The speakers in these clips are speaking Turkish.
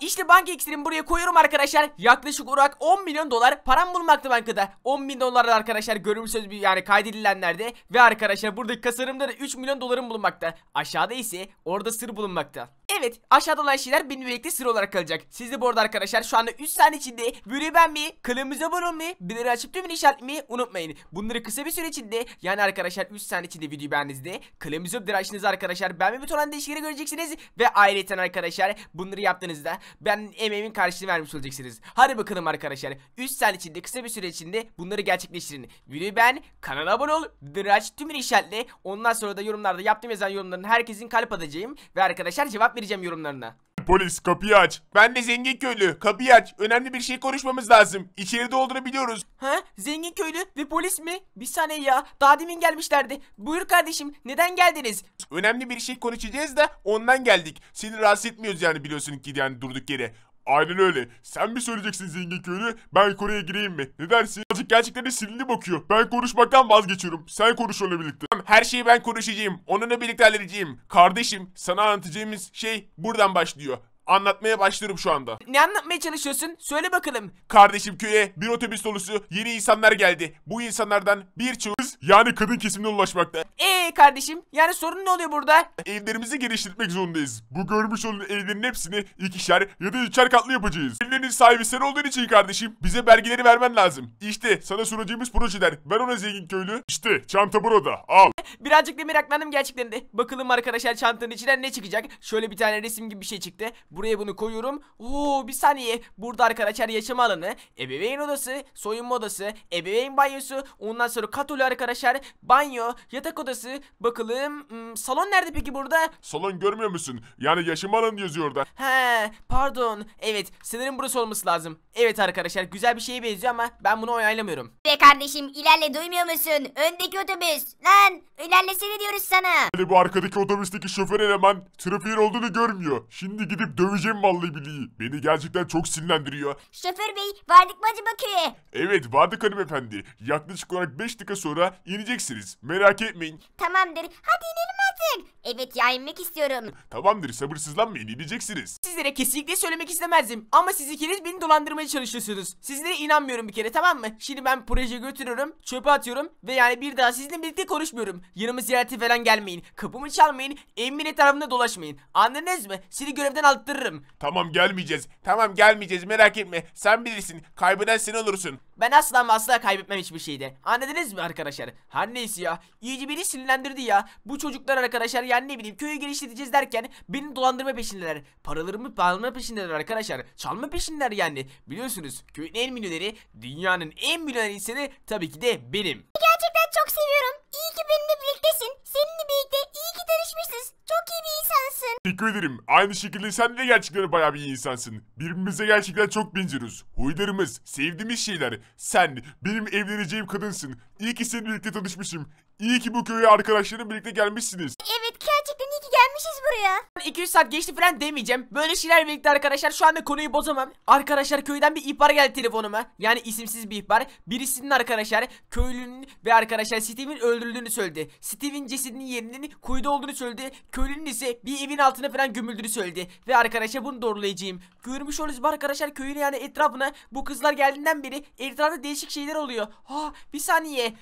İşte banka iksirimi buraya koyuyorum arkadaşlar. Yaklaşık olarak 10 milyon dolar param bulmaktı bankada. 10 milyon dolar arkadaşlar görümsöz bir yani kaydedilenlerde. Ve arkadaşlar buradaki kasarımda da 3 milyon dolarım bulunmakta. Aşağıda ise orada sır bulunmakta. Evet aşağıda olan şeyler benimle birlikte sıra olarak kalacak. Siz de bu arada arkadaşlar şu anda 3 saniye içinde ben mi kanalımıza abone mi, bilir açıp tümünü mi unutmayın. Bunları kısa bir süre içinde yani arkadaşlar 3 saniye içinde videoyu beğendiğinizde kanalımıza bildirim açtığınızda arkadaşlar beğenme butonuna değişikleri göreceksiniz. Ve ayrıca arkadaşlar bunları yaptığınızda ben emeğimin karşılığını vermiş olacaksınız. Hadi bakalım arkadaşlar 3 saniye içinde kısa bir süre içinde bunları gerçekleştirin. Videoyu beğen, kanala abone ol, bildirimleri aç tümünü işaretle. Ondan sonra da yorumlarda yaptığım yazan yorumların herkesin kalp atacağım ve arkadaşlar cevap vereceğim bekleyeceğim yorumlarını. Polis kapıyı aç. Ben de zengin köylü. Kapıyı aç. Önemli bir şey konuşmamız lazım. İçeride olduğunu biliyoruz. Ha? Zengin köylü ve polis mi? Bir saniye ya. Daha demin gelmişlerdi. Buyur kardeşim. Neden geldiniz? Önemli bir şey konuşacağız da ondan geldik. Seni rahatsız etmiyoruz yani biliyorsun ki yani durduk yere. Aynen öyle. Sen mi söyleyeceksin zengin köylü? Ben Kore'ye gireyim mi? Ne dersin? Azıcık gerçekleri silindi bakıyor. Ben konuşmaktan vazgeçiyorum. Sen konuş onunla birlikte. Her şeyi ben konuşacağım. Onunla birlikte halledeceğim. Kardeşim sana anlatacağımız şey buradan başlıyor. Anlatmaya başlıyorum şu anda. Ne anlatmaya çalışıyorsun? Söyle bakalım. Kardeşim köye bir otobüs dolusu yeni insanlar geldi. Bu insanlardan birçoğu yani kadın kesimine ulaşmakta. Eee kardeşim yani sorun ne oluyor burada? Evlerimizi geliştirmek zorundayız. Bu görmüş olduğun evlerin hepsini ikişer ya da üçer katlı yapacağız. Evlerin sahibi sen olduğun için kardeşim bize belgeleri vermen lazım. İşte sana sunacağımız projeler. Ver ona zengin köylü. İşte çanta burada al. Birazcık da meraklandım gerçekten de. Bakalım arkadaşlar çantanın içinden ne çıkacak? Şöyle bir tane resim gibi bir şey çıktı. Buraya bunu koyuyorum. Oo bir saniye. Burada arkadaşlar yaşam alanı, ebeveyn odası, soyunma odası, ebeveyn banyosu, ondan sonra katolu arkadaşlar arkadaşlar. Banyo, yatak odası, bakalım. Hmm, salon nerede peki burada? Salon görmüyor musun? Yani yaşım alan yazıyor orada. He, pardon. Evet, sanırım burası olması lazım. Evet arkadaşlar, güzel bir şeye benziyor ama ben bunu onaylamıyorum. Be kardeşim, ilerle duymuyor musun? Öndeki otobüs. Lan, ilerlesene diyoruz sana. Yani bu arkadaki otobüsteki şoför eleman trafiğin olduğunu görmüyor. Şimdi gidip döveceğim vallahi biliyi. Beni gerçekten çok sinirlendiriyor. Şoför bey, vardık mı acaba köye? Evet, vardık hanımefendi. Yaklaşık olarak 5 dakika sonra yeneceksiniz. Merak etmeyin. Tamamdır. Hadi inelim artık. Evet ya inmek istiyorum. Tamamdır sabırsızlanmayın ineceksiniz. Sizlere kesinlikle söylemek istemezdim. Ama siz ikiniz beni dolandırmaya çalışıyorsunuz. Sizlere inanmıyorum bir kere tamam mı? Şimdi ben proje götürüyorum. Çöpe atıyorum. Ve yani bir daha sizinle birlikte konuşmuyorum. Yanıma ziyarete falan gelmeyin. Kapımı çalmayın. Evimin etrafında dolaşmayın. Anladınız mı? Seni görevden attırırım. Tamam gelmeyeceğiz. Tamam gelmeyeceğiz merak etme. Sen bilirsin. Kaybeden sen olursun. Ben asla asla kaybetmem hiçbir şeydi. Anladınız mı arkadaşlar? Her neyse ya. İyice beni sinirlendirdi ya. Bu çocuklar arkadaşlar yani ne bileyim köyü geliştireceğiz derken beni dolandırma peşindeler. Paralarımı bağlama peşindeler arkadaşlar. Çalma peşindeler yani. Biliyorsunuz köyün en milyoneri dünyanın en milyoner insanı tabii ki de benim. Gerçekten çok seviyorum. İyi ki benimle Teşekkür ederim. Aynı şekilde sen de gerçekten bayağı bir insansın. Birbirimize gerçekten çok benziyoruz. Huylarımız, sevdiğimiz şeyler. Sen benim evleneceğim kadınsın. İyi ki seninle birlikte tanışmışım. İyi ki bu köye arkadaşlarınla birlikte gelmişsiniz. Evet gerçekten gelmişiz buraya. 2-3 saat geçti falan demeyeceğim. Böyle şeyler birlikte arkadaşlar şu anda konuyu bozamam. Arkadaşlar köyden bir ihbar geldi telefonuma. Yani isimsiz bir ihbar. Birisinin arkadaşlar köylünün ve arkadaşlar Steve'in öldürüldüğünü söyledi. Steve'in cesedinin yerinin kuyuda olduğunu söyledi. Köylünün ise bir evin altına falan gömüldüğünü söyledi. Ve arkadaşlar bunu doğrulayacağım. Görmüş oluruz arkadaşlar köyün yani etrafına bu kızlar geldiğinden beri etrafta değişik şeyler oluyor. Ha bir saniye.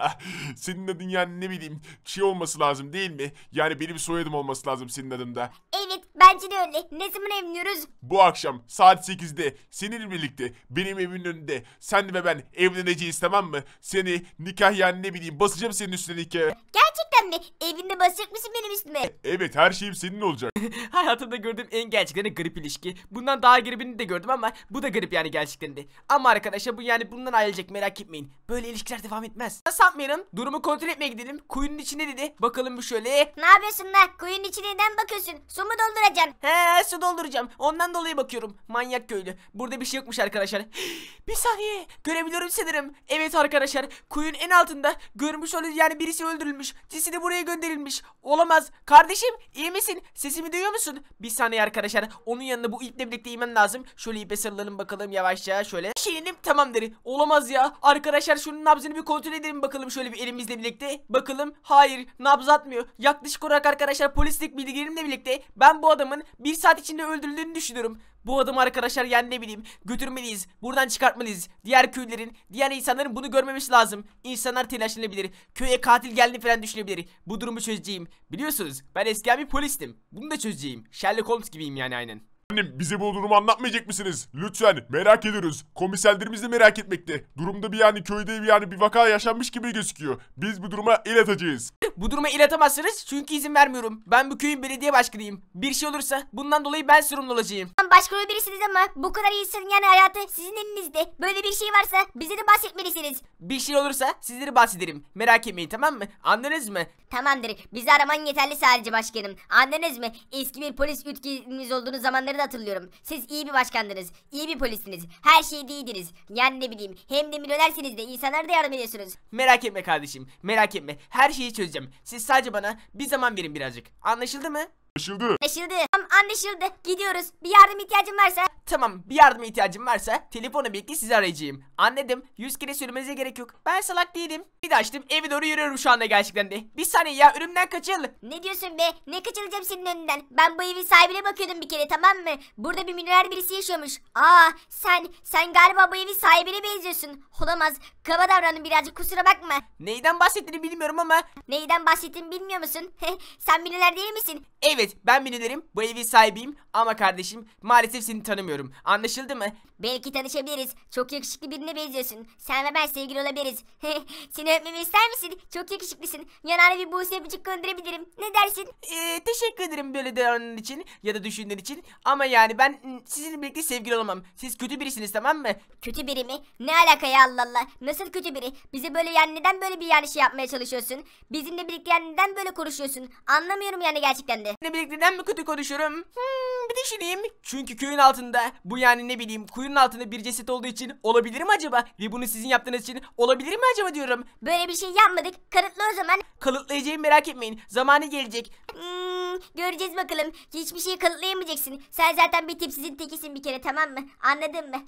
Senin adın yani ne bileyim şey olması lazım değil mi? Yani benim soyadım olması olması lazım senin adında. Evet bence de öyle. Ne zaman evleniyoruz? Bu akşam saat 8'de seninle birlikte benim evimin önünde sen ve ben evleneceğiz tamam mı? Seni nikah yani ne bileyim basacağım senin üstüne nikah. Gerçekten mi? Evinde mısın benim üstüme. E, evet her şeyim senin olacak. Hayatımda gördüğüm en gerçekten garip ilişki. Bundan daha gribini de gördüm ama bu da grip yani gerçekten de. Ama arkadaşlar bu yani bundan ayrılacak merak etmeyin. Böyle ilişkiler devam etmez. Nasıl yapmayalım? Durumu kontrol etmeye gidelim. Kuyunun içinde dedi. Bakalım bu şöyle. Ne yapıyorsun lan? Kuyunun içine neden bakıyorsun? Su mu dolduracaksın? He su dolduracağım. Ondan dolayı bakıyorum. Manyak köylü. Burada bir şey yokmuş arkadaşlar. bir saniye. Görebiliyorum sanırım. Evet arkadaşlar. Kuyun en altında görmüş oluyor yani birisi öldürülmüş. Cisini biri buraya gönderilmiş. Olamaz. Kardeşim iyi misin? Sesimi duyuyor musun? Bir saniye arkadaşlar. Onun yanında bu iple birlikte inmem lazım. Şöyle ipe sarılalım bakalım yavaşça. Şöyle. Şirinim tamamdır. Olamaz ya. Arkadaşlar şunun nabzını bir kontrol edelim bakalım şöyle bir elimizle birlikte. Bakalım. Hayır. Nabz atmıyor. Yaklaşık olarak arkadaşlar polislik bilgilerimle birlikte ben bu adamın bir saat içinde öldürüldüğünü düşünüyorum. Bu adım arkadaşlar yani ne bileyim götürmeliyiz. Buradan çıkartmalıyız. Diğer köylerin, diğer insanların bunu görmemesi lazım. İnsanlar telaşlanabilir. Köye katil geldi falan düşünebilir. Bu durumu çözeceğim. Biliyorsunuz ben eski bir polistim. Bunu da çözeceğim. Sherlock Holmes gibiyim yani aynen. Efendim bize bu durumu anlatmayacak mısınız? Lütfen merak ediyoruz. Komiserlerimiz de merak etmekte. Durumda bir yani köyde bir yani bir vaka yaşanmış gibi gözüküyor. Biz bu duruma el atacağız. Bu duruma il atamazsınız çünkü izin vermiyorum. Ben bu köyün belediye başkanıyım. Bir şey olursa bundan dolayı ben sorumlu olacağım. Tamam, Başkan olabilirsiniz ama bu kadar iyisin yani hayatı sizin elinizde. Böyle bir şey varsa bize de bahsetmelisiniz. Bir şey olursa sizleri bahsederim. Merak etmeyin tamam mı? Anladınız mı? Tamamdır. Bizi araman yeterli sadece başkanım. Anladınız mı? Eski bir polis ütkimiz olduğunuz zamanları başkanları hatırlıyorum. Siz iyi bir başkandınız, iyi bir polisiniz, her şeyde iyiydiniz. Yani ne bileyim hem de milyonersiniz de insanlara da yardım ediyorsunuz. Merak etme kardeşim, merak etme. Her şeyi çözeceğim. Siz sadece bana bir zaman verin birazcık. Anlaşıldı mı? Anlaşıldı. Anlaşıldı. Tamam anlaşıldı. Gidiyoruz. Bir yardım ihtiyacın varsa. Tamam bir yardım ihtiyacım varsa telefonu bekle sizi arayacağım. Anladım. Yüz kere söylemenize gerek yok. Ben salak değilim. Bir de açtım Evi doğru yürüyorum şu anda gerçekten de. Bir saniye ya önümden kaçıl. Ne diyorsun be? Ne kaçılacağım senin önünden? Ben bu evin sahibine bakıyordum bir kere tamam mı? Burada bir milyoner birisi yaşıyormuş. Aa sen sen galiba bu evin sahibine benziyorsun. Olamaz. Kaba davranın birazcık kusura bakma. Neyden bahsettiğini bilmiyorum ama. Neyden bahsettiğini bilmiyor musun? sen milyoner değil misin? Evet Evet ben Minilerim bu evi sahibiyim ama kardeşim maalesef seni tanımıyorum. Anlaşıldı mı? Belki tanışabiliriz. Çok yakışıklı birine benziyorsun. Sen ve ben sevgili olabiliriz. seni öpmemi ister misin? Çok yakışıklısın. Yanağına bir buse öpücük gönderebilirim. Ne dersin? Ee, teşekkür ederim böyle davranın için ya da düşündüğün için. Ama yani ben ıı, sizinle birlikte sevgili olamam. Siz kötü birisiniz tamam mı? Kötü biri mi? Ne alaka ya Allah Allah. Nasıl kötü biri? Bize böyle yani neden böyle bir yanlış şey yapmaya çalışıyorsun? Bizimle birlikte yani neden böyle konuşuyorsun? Anlamıyorum yani gerçekten de seninle birlikte mi kötü konuşurum? Hmm, bir düşüneyim. Çünkü köyün altında bu yani ne bileyim kuyunun altında bir ceset olduğu için olabilir mi acaba? Ve bunu sizin yaptığınız için olabilir mi acaba diyorum. Böyle bir şey yapmadık. Kanıtla o zaman. Kanıtlayacağım merak etmeyin. Zamanı gelecek. Hmm, göreceğiz bakalım. Hiçbir şeyi kanıtlayamayacaksın. Sen zaten bir tipsizin tekisin bir kere tamam mı? Anladın mı?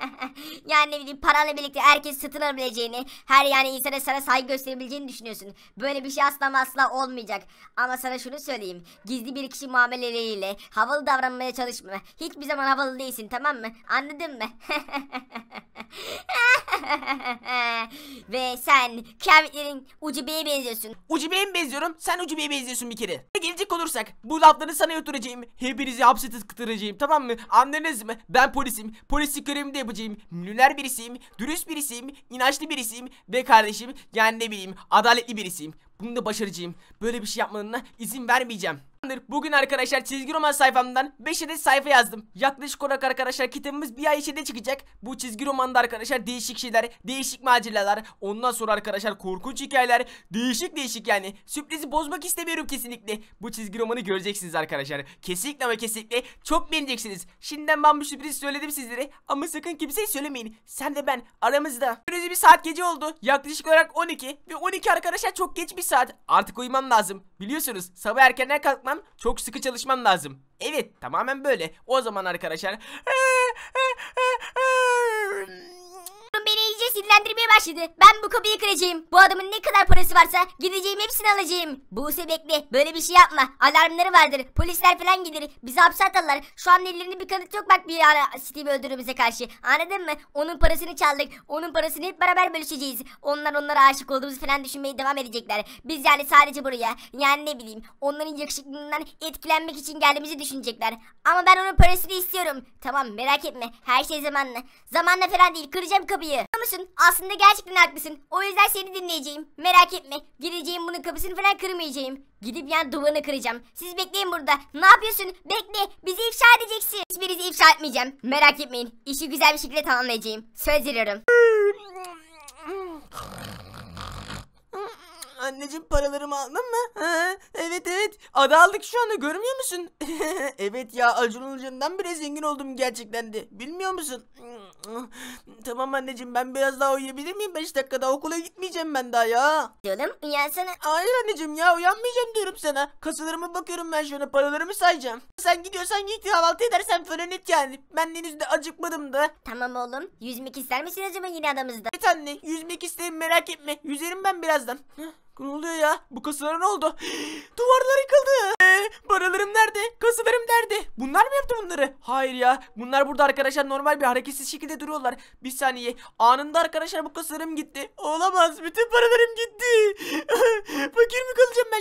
yani ne bileyim paranla birlikte herkes satın alabileceğini, her yani insana sana saygı gösterebileceğini düşünüyorsun. Böyle bir şey asla asla olmayacak. Ama sana şunu söyleyeyim. Gizli gizli bir kişi muameleleriyle havalı davranmaya çalışma. Hiçbir zaman havalı değilsin tamam mı? Anladın mı? Ve sen kıyametlerin ucubeye benziyorsun. Ucubeye mi benziyorum? Sen ucubeye benziyorsun bir kere. Gelecek olursak bu lafları sana yutturacağım. Hepinizi hapse tıktıracağım tamam mı? Anladınız mı? Ben polisim. Polislik görevimi de yapacağım. Milyoner birisiyim. Dürüst birisiyim. inançlı birisiyim. Ve kardeşim yani ne bileyim adaletli birisiyim. Bunu da başaracağım. Böyle bir şey yapmanına izin vermeyeceğim tamamdır. Bugün arkadaşlar çizgi roman sayfamdan 5 adet sayfa yazdım. Yaklaşık olarak arkadaşlar kitabımız bir ay içinde çıkacak. Bu çizgi romanda arkadaşlar değişik şeyler, değişik maceralar, ondan sonra arkadaşlar korkunç hikayeler, değişik değişik yani. Sürprizi bozmak istemiyorum kesinlikle. Bu çizgi romanı göreceksiniz arkadaşlar. Kesinlikle ama kesinlikle çok beğeneceksiniz. Şimdiden ben bu sürprizi söyledim sizlere ama sakın kimseye söylemeyin. Sen de ben aramızda. Böylece bir saat gece oldu. Yaklaşık olarak 12 ve 12 arkadaşlar çok geç bir saat. Artık uyumam lazım. Biliyorsunuz sabah erkenden kalkmam çalışırsam çok sıkı çalışman lazım. Evet tamamen böyle. O zaman arkadaşlar... Ee, ee, sinirlendirmeye başladı. Ben bu kapıyı kıracağım. Bu adamın ne kadar parası varsa gideceğim hepsini alacağım. Buse bekle. Böyle bir şey yapma. Alarmları vardır. Polisler falan gelir. Bizi hapse atarlar. Şu an ellerinde bir kanıt yok bak bir ara Steve öldürmemize karşı. Anladın mı? Onun parasını çaldık. Onun parasını hep beraber bölüşeceğiz. Onlar onlara aşık olduğumuzu falan düşünmeye devam edecekler. Biz yani sadece buraya. Yani ne bileyim. Onların yakışıklılığından etkilenmek için geldiğimizi düşünecekler. Ama ben onun parasını istiyorum. Tamam merak etme. Her şey zamanla. Zamanla falan değil. Kıracağım kapıyı. Anlıyor musun? Aslında gerçekten haklısın. O yüzden seni dinleyeceğim. Merak etme. Gireceğim bunun kapısını falan kırmayacağım. Gidip yani duvarını kıracağım. Siz bekleyin burada. Ne yapıyorsun? Bekle. Bizi ifşa edeceksin. Hiçbirinizi ifşa etmeyeceğim. Merak etmeyin. İşi güzel bir şekilde tamamlayacağım. Söz veriyorum anneciğim paralarımı aldın mı? Ha, evet evet. Ada aldık şu anda görmüyor musun? evet ya Acun Ilıcı'ndan bile zengin oldum gerçekten de. Bilmiyor musun? tamam anneciğim ben biraz daha uyuyabilir miyim? 5 dakika daha okula gitmeyeceğim ben daha ya. Canım uyansana. Hayır anneciğim ya uyanmayacağım diyorum sana. Kasalarıma bakıyorum ben şuna paralarımı sayacağım. Sen gidiyorsan git kahvaltı edersen falan et yani. Ben denizde acıkmadım da. Tamam oğlum. Yüzmek ister misin acaba yine adamızda? Evet anne yüzmek isterim merak etme. Yüzerim ben birazdan. Ne oluyor ya? Bu kasalara ne oldu? Duvarlar yıkıldı. Ee, paralarım nerede? Kasalarım nerede? Bunlar mı yaptı bunları? Hayır ya. Bunlar burada arkadaşlar normal bir hareketsiz şekilde duruyorlar. Bir saniye. Anında arkadaşlar bu kasalarım gitti. Olamaz. Bütün paralarım gitti.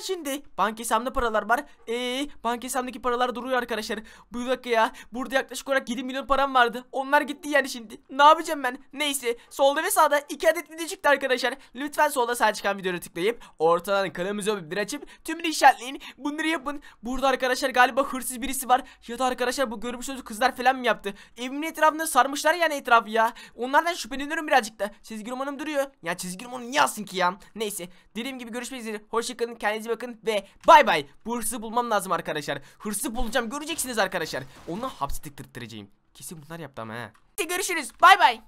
şimdi. Banka hesabımda paralar var. Eee banka hesabımdaki paralar duruyor arkadaşlar. Bu dakika ya. Burada yaklaşık olarak 7 milyon param vardı. Onlar gitti yani şimdi. Ne yapacağım ben? Neyse. Solda ve sağda 2 adet video çıktı arkadaşlar. Lütfen solda sağ çıkan videoya tıklayıp ortadan kanalımıza bir açıp tümünü işaretleyin. Bunları yapın. Burada arkadaşlar galiba hırsız birisi var. Ya da arkadaşlar bu görmüş olduğunuz kızlar falan mı yaptı? Evimin etrafını sarmışlar yani etrafı ya. Onlardan şüpheleniyorum birazcık da. Çizgi romanım duruyor. Ya çizgi romanı niye alsın ki ya? Neyse. Dediğim gibi görüşmek üzere. Hoşçakalın. Kendinize bakın ve bay bay. Bu hırsı bulmam lazım arkadaşlar. Hırsı bulacağım göreceksiniz arkadaşlar. Onu hapse tıktırtıracağım. Kesin bunlar yaptı ama he. Görüşürüz bay bay.